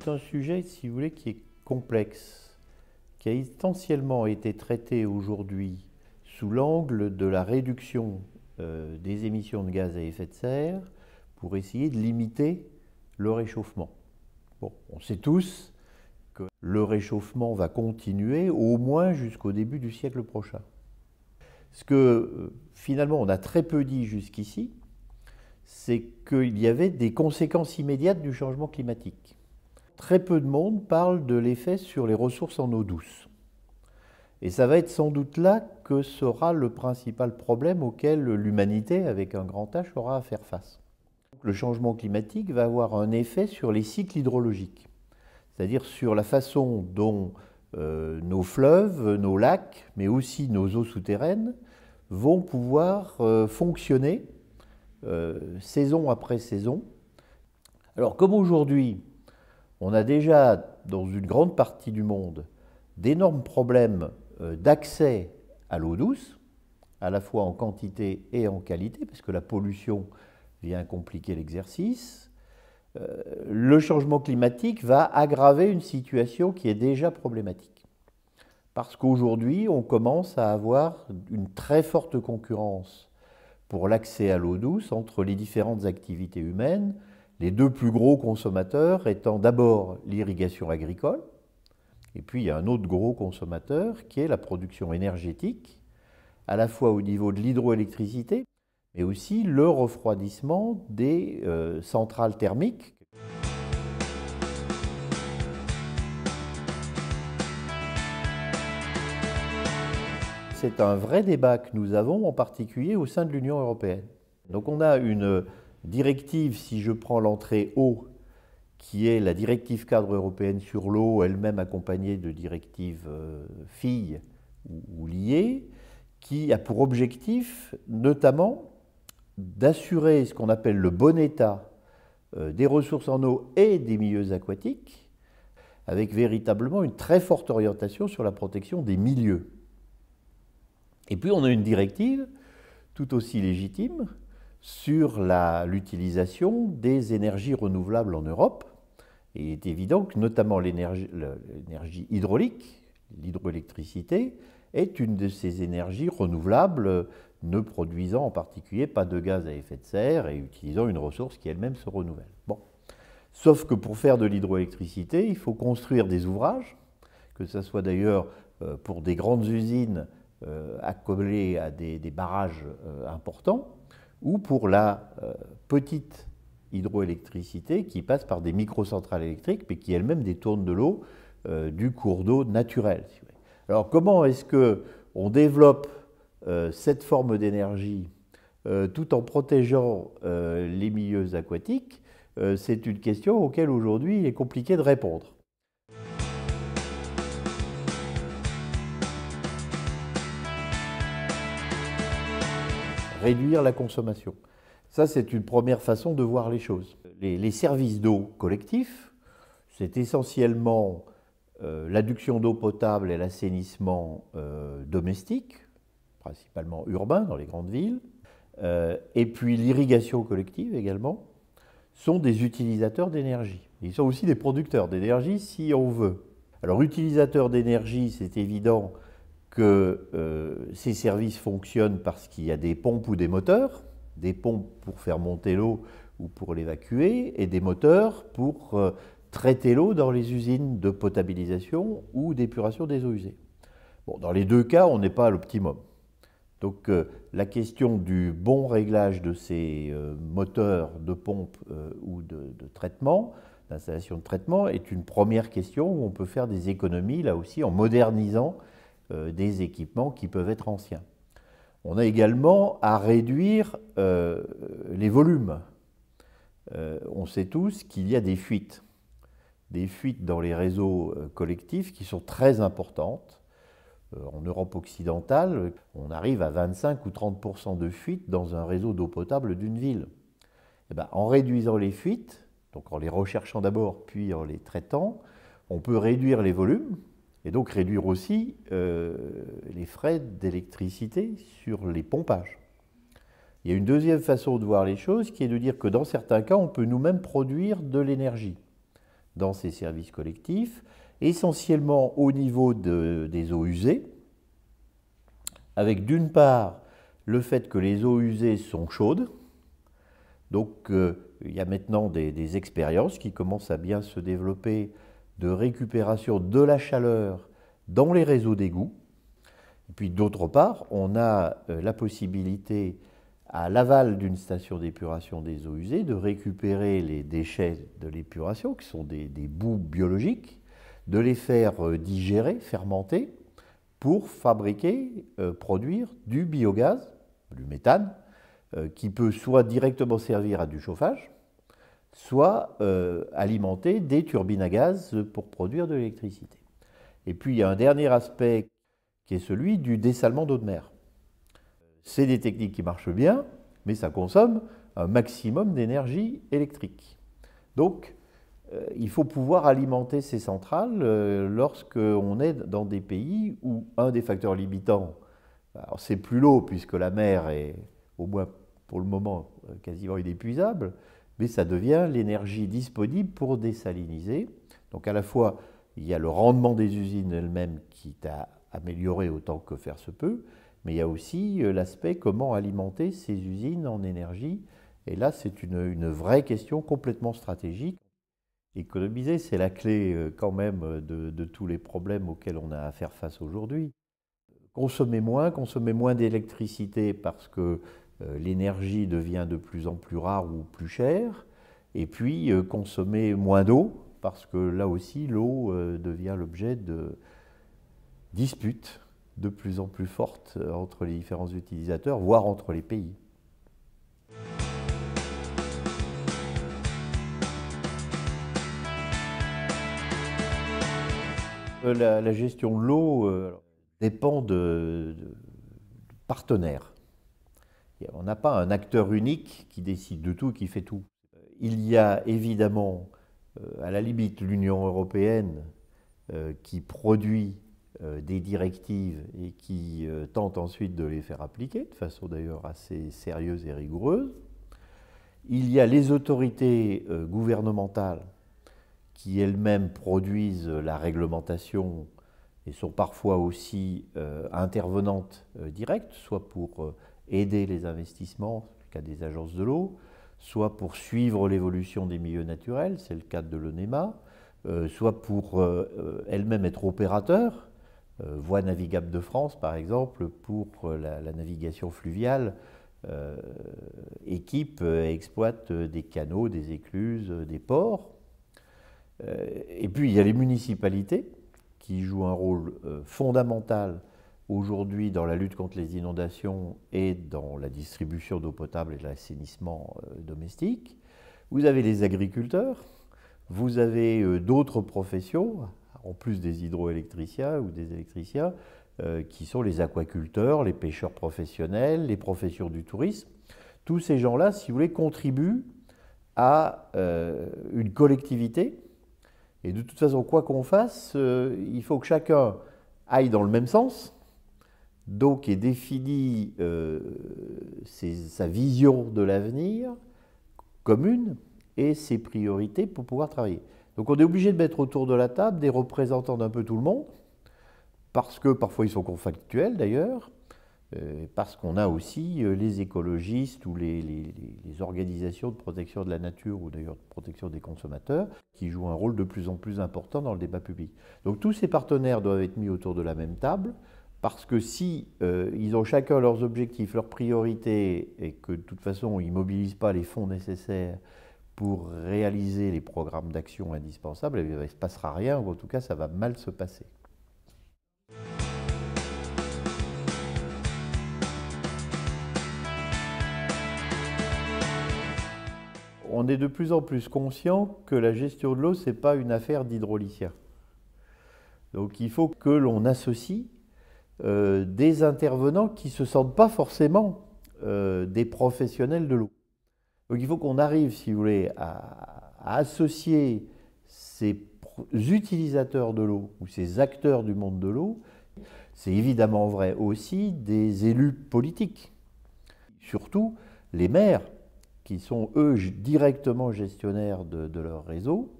c'est un sujet, si vous voulez, qui est complexe, qui a essentiellement été traité aujourd'hui sous l'angle de la réduction euh, des émissions de gaz à effet de serre pour essayer de limiter le réchauffement. Bon, on sait tous que le réchauffement va continuer au moins jusqu'au début du siècle prochain. Ce que euh, finalement on a très peu dit jusqu'ici, c'est qu'il y avait des conséquences immédiates du changement climatique très peu de monde parle de l'effet sur les ressources en eau douce. Et ça va être sans doute là que sera le principal problème auquel l'humanité, avec un grand H, aura à faire face. Le changement climatique va avoir un effet sur les cycles hydrologiques, c'est-à-dire sur la façon dont euh, nos fleuves, nos lacs, mais aussi nos eaux souterraines vont pouvoir euh, fonctionner euh, saison après saison. Alors comme aujourd'hui, on a déjà, dans une grande partie du monde, d'énormes problèmes euh, d'accès à l'eau douce, à la fois en quantité et en qualité, parce que la pollution vient compliquer l'exercice. Euh, le changement climatique va aggraver une situation qui est déjà problématique. Parce qu'aujourd'hui, on commence à avoir une très forte concurrence pour l'accès à l'eau douce entre les différentes activités humaines, les deux plus gros consommateurs étant d'abord l'irrigation agricole, et puis il y a un autre gros consommateur qui est la production énergétique, à la fois au niveau de l'hydroélectricité, mais aussi le refroidissement des euh, centrales thermiques. C'est un vrai débat que nous avons en particulier au sein de l'Union européenne. Donc on a une directive, si je prends l'entrée eau, qui est la directive cadre européenne sur l'eau, elle-même accompagnée de directives euh, filles ou, liées, qui a pour objectif notamment d'assurer ce qu'on appelle le bon état euh, des ressources en eau et des milieux aquatiques, avec véritablement une très forte orientation sur la protection des milieux. Et puis on a une directive tout aussi légitime, sur l'utilisation des énergies renouvelables en Europe. il est évident que notamment l'énergie hydraulique, l'hydroélectricité, est une de ces énergies renouvelables ne produisant en particulier pas de gaz à effet de serre et utilisant une ressource qui elle-même se renouvelle. Bon. Sauf que pour faire de l'hydroélectricité, il faut construire des ouvrages, que ce soit d'ailleurs euh, pour des grandes usines euh, accolées à des barrages euh, importants, ou pour la euh, petite hydroélectricité qui passe par des microcentrales électriques, mais qui elles-mêmes détournent de l'eau euh, du cours d'eau naturel. Alors comment est-ce que on développe euh, cette forme d'énergie tout en protégeant les milieux aquatiques C'est une question auquel aujourd'hui il est compliqué de répondre. réduire la consommation. Ça, c'est une première façon de voir les choses. Les, services d'eau collectifs, c'est essentiellement euh, l'adduction d'eau potable et l'assainissement euh, domestique, principalement urbain dans les grandes villes, euh, et puis l'irrigation collective également, sont des utilisateurs d'énergie. Ils sont aussi des producteurs d'énergie si on veut. Alors utilisateurs d'énergie, c'est évident, que euh, ces services fonctionnent parce qu'il y a des pompes ou des moteurs, des pompes pour faire monter l'eau ou pour l'évacuer, et des moteurs pour euh, traiter l'eau dans les usines de potabilisation ou d'épuration des eaux usées. Bon, dans les deux cas, on n'est pas à l'optimum. Donc euh, la question du bon réglage de ces moteurs de pompe ou de, de traitement, d'installation de traitement, est une première question où on peut faire des économies, là aussi, en modernisant euh, des équipements qui peuvent être anciens. On a également à réduire euh, les volumes. Euh, on sait tous qu'il y a des fuites, des fuites dans les réseaux collectifs qui sont très importantes. en Europe occidentale, on arrive à 25 ou 30 de fuites dans un réseau d'eau potable d'une ville. Eh ben, en réduisant les fuites, donc en les recherchant d'abord puis en les traitant, on peut réduire les volumes, et donc réduire aussi euh, les frais d'électricité sur les pompages. Il y a une deuxième façon de voir les choses qui est de dire que dans certains cas, on peut nous-mêmes produire de l'énergie dans ces services collectifs, essentiellement au niveau des eaux usées, avec d'une part le fait que les eaux usées sont chaudes, donc euh, il y a maintenant des, des expériences qui commencent à bien se développer de récupération de la chaleur dans les réseaux d'égouts. Et puis d'autre part, on a euh, la possibilité à l'aval d'une station d'épuration des eaux usées de récupérer les déchets de l'épuration, qui sont des, boues bouts biologiques, de les faire euh, digérer, fermenter, pour fabriquer, euh, produire du biogaz, du méthane, qui peut soit directement servir à du chauffage, soit euh, alimenter des turbines à gaz pour produire de l'électricité. Et puis il y a un dernier aspect qui est celui du dessalement d'eau de mer. C'est des techniques qui marchent bien, mais ça consomme un maximum d'énergie électrique. Donc euh, il faut pouvoir alimenter ces centrales euh, lorsqu'on est dans des pays où un des facteurs limitants, c'est plus l'eau puisque la mer est au moins pour le moment quasiment inépuisable, mais ça devient l'énergie disponible pour désaliniser. Donc à la fois, il y a le rendement des usines elles-mêmes qui t'a amélioré autant que faire se peut, mais il y a aussi euh, l'aspect comment alimenter ces usines en énergie. Et là, c'est une, vraie question complètement stratégique. Économiser, c'est la clé euh, quand même euh, de, de, tous les problèmes auxquels on a à faire face aujourd'hui. Consommer moins, consommer moins d'électricité parce que euh, l'énergie devient de plus en plus rare ou plus chère, et puis euh, consommer moins d'eau, parce que là aussi l'eau euh, devient l'objet de disputes de plus en plus fortes entre les différents utilisateurs, voire entre les pays. La, gestion de l'eau dépend de partenaires. On n'a pas un acteur unique qui décide de tout, qui fait tout. Euh, il y a évidemment, euh, à la limite, l'Union européenne euh, qui produit des directives et qui tente ensuite de les faire appliquer, de façon d'ailleurs assez sérieuse et rigoureuse. Il y a les autorités gouvernementales qui elles-mêmes produisent la réglementation et sont parfois aussi intervenantes directes, soit pour aider les investissements, c'est le cas des agences de l'eau, soit pour suivre l'évolution des milieux naturels, c'est le cas de l'ONEMA, euh, soit pour euh, euh, elle-même être opérateur, Voie navigable de France par exemple, pour la, navigation fluviale, équipe, et exploite des canaux, des écluses, des ports. et puis il y a les municipalités qui jouent un rôle fondamental aujourd'hui dans la lutte contre les inondations et dans la distribution d'eau potable et de l'assainissement euh, domestique. Vous avez les agriculteurs, vous avez euh, d'autres professions, en plus des hydroélectriciens ou des électriciens, euh, qui sont les aquaculteurs, les pêcheurs professionnels, les professions du tourisme. Tous ces gens-là, si vous voulez, contribuent à une collectivité. Et de toute façon, quoi qu'on fasse, il faut que chacun aille dans le même sens donc et définit euh, sa vision de l'avenir commune et ses priorités pour pouvoir travailler. Donc on est obligé de mettre autour de la table des représentants d'un peu tout le monde, parce que parfois ils sont conflictuels d'ailleurs, euh, parce qu'on a aussi euh, les écologistes ou les, organisations de protection de la nature ou d'ailleurs de protection des consommateurs qui jouent un rôle de plus en plus important dans le débat public. Donc tous ces partenaires doivent être mis autour de la même table parce que si euh, ils ont chacun leurs objectifs, leurs priorités, et que de toute façon ils ne mobilisent pas les fonds nécessaires pour réaliser les programmes d'action indispensables, eh il ne se passera rien, ou en tout cas ça va mal se passer. On est de plus en plus conscient que la gestion de l'eau, ce n'est pas une affaire d'hydrolytien. Donc il faut que l'on associe euh, des intervenants qui ne se sentent pas forcément euh, des professionnels de l'eau. Donc il faut qu'on arrive, si vous voulez, à, associer ces utilisateurs de l'eau ou ces acteurs du monde de l'eau. C'est évidemment vrai aussi des élus politiques, surtout les maires, qui sont eux directement gestionnaires de leur réseau,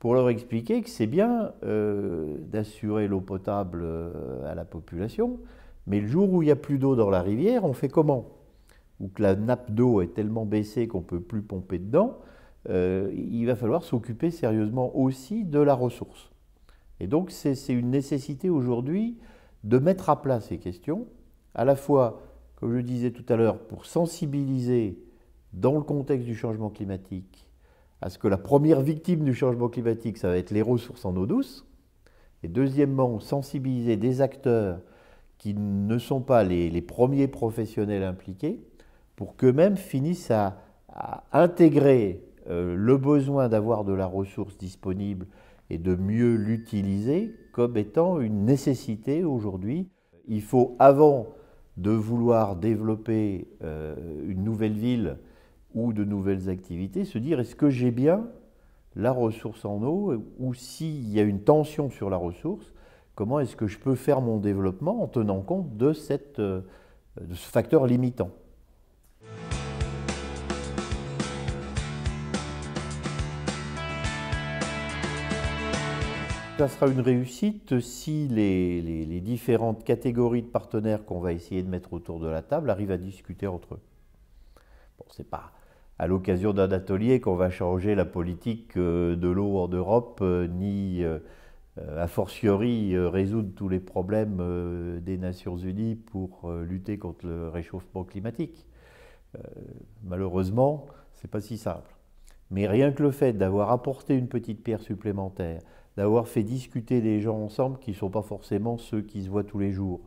pour leur expliquer que c'est bien euh, d'assurer l'eau potable euh, à la population, mais le jour où il n'y a plus d'eau dans la rivière, on fait comment Ou que la nappe d'eau est tellement baissée qu'on ne peut plus pomper dedans, euh, il va falloir s'occuper sérieusement aussi de la ressource. Et donc c'est une nécessité aujourd'hui de mettre à plat ces questions, à la fois, comme je disais tout à l'heure, pour sensibiliser dans le contexte du changement climatique à ce que la première victime du changement climatique, ça va être les ressources en eau douce. Et deuxièmement, sensibiliser des acteurs qui ne sont pas les, premiers professionnels impliqués pour qu'eux-mêmes finissent à, intégrer euh, le besoin d'avoir de la ressource disponible et de mieux l'utiliser comme étant une nécessité aujourd'hui. Il faut, avant de vouloir développer euh, une nouvelle ville, ou de nouvelles activités, se dire est-ce que j'ai bien la ressource en eau ou s'il y a une tension sur la ressource, comment est-ce que je peux faire mon développement en tenant compte de, cette, euh, de ce facteur limitant. Ça sera une réussite si les, les différentes catégories de partenaires qu'on va essayer de mettre autour de la table arrivent à discuter entre eux. Bon, c'est pas à l'occasion d'un atelier qu'on va changer la politique euh, de l'eau en Europe, euh, ni euh, a fortiori résoudre tous les problèmes des Nations Unies pour lutter contre le réchauffement climatique. Malheureusement, c'est pas si simple. Mais rien que le fait d'avoir apporté une petite pierre supplémentaire, d'avoir fait discuter des gens ensemble qui ne sont pas forcément ceux qui se voient tous les jours,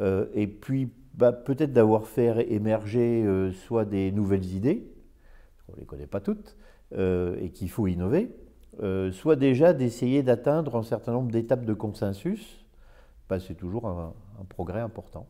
et puis bah, peut-être d'avoir fait émerger soit des nouvelles idées, on ne les connaît pas toutes, euh, et qu'il faut innover, euh, soit déjà d'essayer d'atteindre un certain nombre d'étapes de consensus, c'est toujours un progrès important.